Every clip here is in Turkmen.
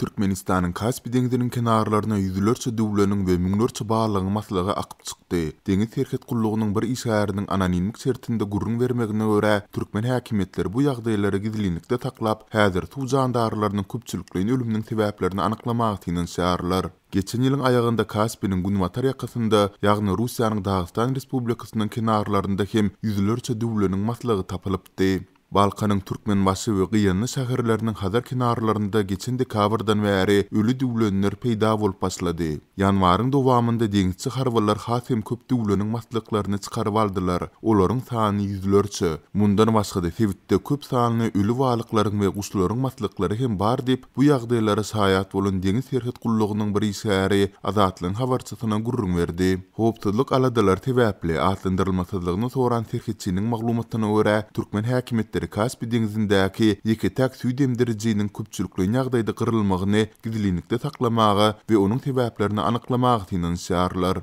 Türkmenistanın Kaspi denizinin kenarlarına yüzlerce düvlenin ve minglerce bağlılığın masalığı akıp çıktı. Deniz Herket Kulluğunun bir iş ayarının ananinlik şeritinde gurrun vermekine göre Türkmen hakimiyetler bu yağdayları gizlinlikte taklap, hazır tu candarlarının kubçülüklerin ölümünün sebeplerini anıklama atiyinin şaharlar. Geçen ýylyň aýagynda Kaspiň Gunmatar ýaqasynda, ýagny Russiýanyň Dağystan Respublikasynyň kenarlarynda hem ýüzlerçe düwlenin maslagy tapylypdy. Bal Turkmen türkmen basy we giýany şäherläriniň haza kynarlarynda geçindi kabırdan we äri ölü döwletler ýüze çykdy. Janwaryň dowamında deňizçi harwarlar hafim köp döwletiniň matlyklaryny çykaryp aldylar. Ölörüm san ýüzlersi. Mundan başga da fevitte köp sanly ölü walyklaryň we guşlaryň matlyklary hem bar dip bu ýagdaýlara saýahat bolan degiş ferhid qullugynyň birisi äri azatlyk habarcytyna gurr berdi. Hobtluk aladalar täbiat planetdarynyň soran soýran terhçiniň maglumatyna göre türkmen häkimeti Петер Каспий деңизіндәки екі тәк сүйдем дәрежейнің көпчүлүклөн қырылмағыны кырылмагыны гизлиникте оның we onuň sebäplerini anyklamagy tinansiýarlar.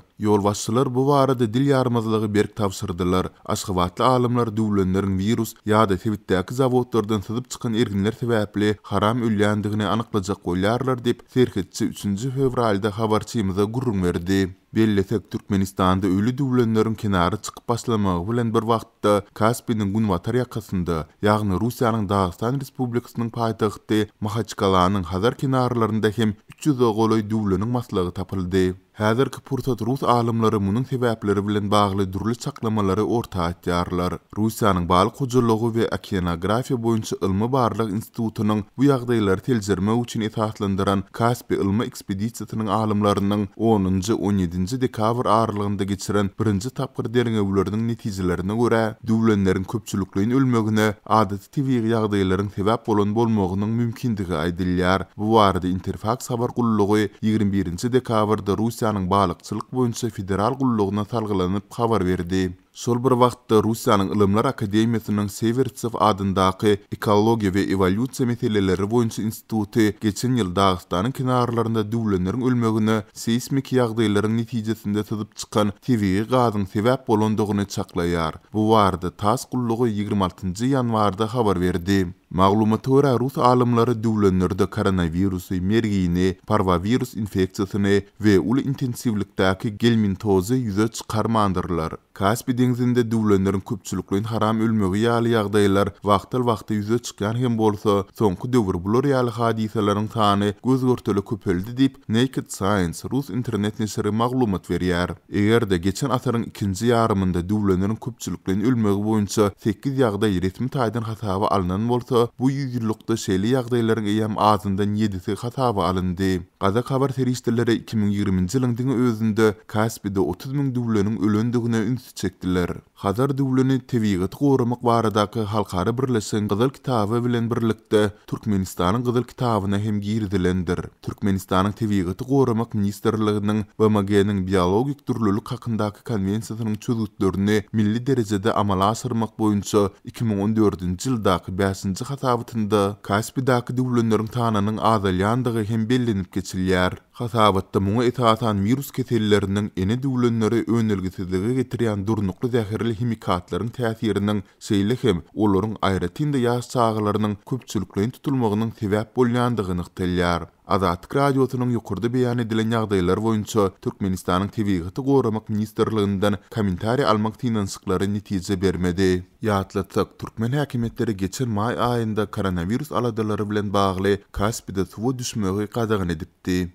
bu barada dil ýarmazlygy berk tapşyrdylar. Aşgabatly alimler döwlenleriň virus яда da tebitdäki zawodlardan syzyp çykan erginler sebäpli 3-nji fevralda habarçymyza Беллетек Түркменистанды өлі дүвленнерін кенары чықып башламы бір вақытта Каспийдің Гунватар яқасында, яғни Русияның Дағыстан Республикасының пайтақты Махачкаланың Хазар кенарларында хем 300 оғолой дүвленің маслығы тапылды. ki Kypurtat Rus alimleri munun bilen bagly durli çaklamalary orta atyarlar. Russiýanyň bal hujurlygy we okeanografiýa boýunça ilmi barlyk institutynyň bu ýagdaýlary teljirme üçin etatlandyran Kaspi ilmi ekspedisiýasynyň alimlerinin 10 17-nji dekabr aralygynda geçiren birinji tapgyr derengewlerini netijelerine görä, döwlenleriň köpçülükligini ölmegine adat TV ýagdaýlarynyň sebäp bolan bolmagynyň mümkindigi Bu barada Interfax habar 21-nji dekabrda Russiýa Rusiyanın balıkçılık boyunca federal qulluğuna talgılanıp xabar verdi. Sol bir vaqtda Rusiyanın Ilimlar Akademiyasının Severtsov adındaqı ekologiya we evolyutsiya meseleleri boyunca instituti geçen ýyl Dağıstanyň kinarlarynda düwlenleriň ölmegini seismik ýagdaýlaryň netijesinde tutup çykan TVI gazyň sebäp bolandygyny çaklaýar. Bu wagtda Tas qulluğu 26-njy ýanwarda xabar berdi. Maglumat töwre rus alimleri düwlenlerde koronavirusy mergiyini, parvavirus infeksiýasyny we uly intensivlikdäki gelmin tozy ýüze çykarmandyrlar. Kaspi deňizinde düwlenlerin köpçülükli haram ölmegi ýaly ýagdaýlar wagtyl wagty ýüze çykan hem bolsa, soňky döwür bu real hadiselerin sany göz görtüli köpeldi diýip Naked Science rus internet nesiri maglumat berýär. Eýerde geçen asyryň ikinji ýarymynda düwlenlerin köpçülükli ölmegi boýunça 8 ýagdaý resmi taýdan hasaby alynan bolsa bu ýygyrlykda şeyli ýagdaýlaryň ýem azyndan 7-si hata alındy. Gaza habar 2020-nji ýylyň diňe özünde Kaspide 30 000 döwlenin ölendigine üns çekdiler. Hazar döwleni tebigat gorumak baradaky halkary birleşen Gyzyl kitaby bilen birlikde Türkmenistanyň Gyzyl kitabyna hem giyirdilendir. Türkmenistanyň tebigat gorumak ministrliginiň we MG-niň biologik durlulyk hakyndaky konwensiýanyň çözgütlerini milli derejede amala asyrmak boýunça 2014-nji ýyldaky 5 hatabatında kaspi daki dulunnörüng tananın adalyandığı hem bellinib geçilər. Hatabatda mu etaatan virus ketellərinin ene dulunnörü önölgitidigi getiryan durnuqlu zəhirli himikatların təsirinin seyli hem olorun ayrətində yaş çağlarının köpçülüklən tutulmağının sebep bolyandığını xəbər Azatlyk radiosynyň ýokurda beyan edilen ýagdaýlar boyunca Türkmenistanyň Tewigity gowramak ministrliginden komentari almak tinansyklary netije bermedi. Ýatlatsak Türkmen häkimetleri geçen may aýynda koronavirus aladalary bilen bagly Kaspida suw düşmegi gadagyn edipdi.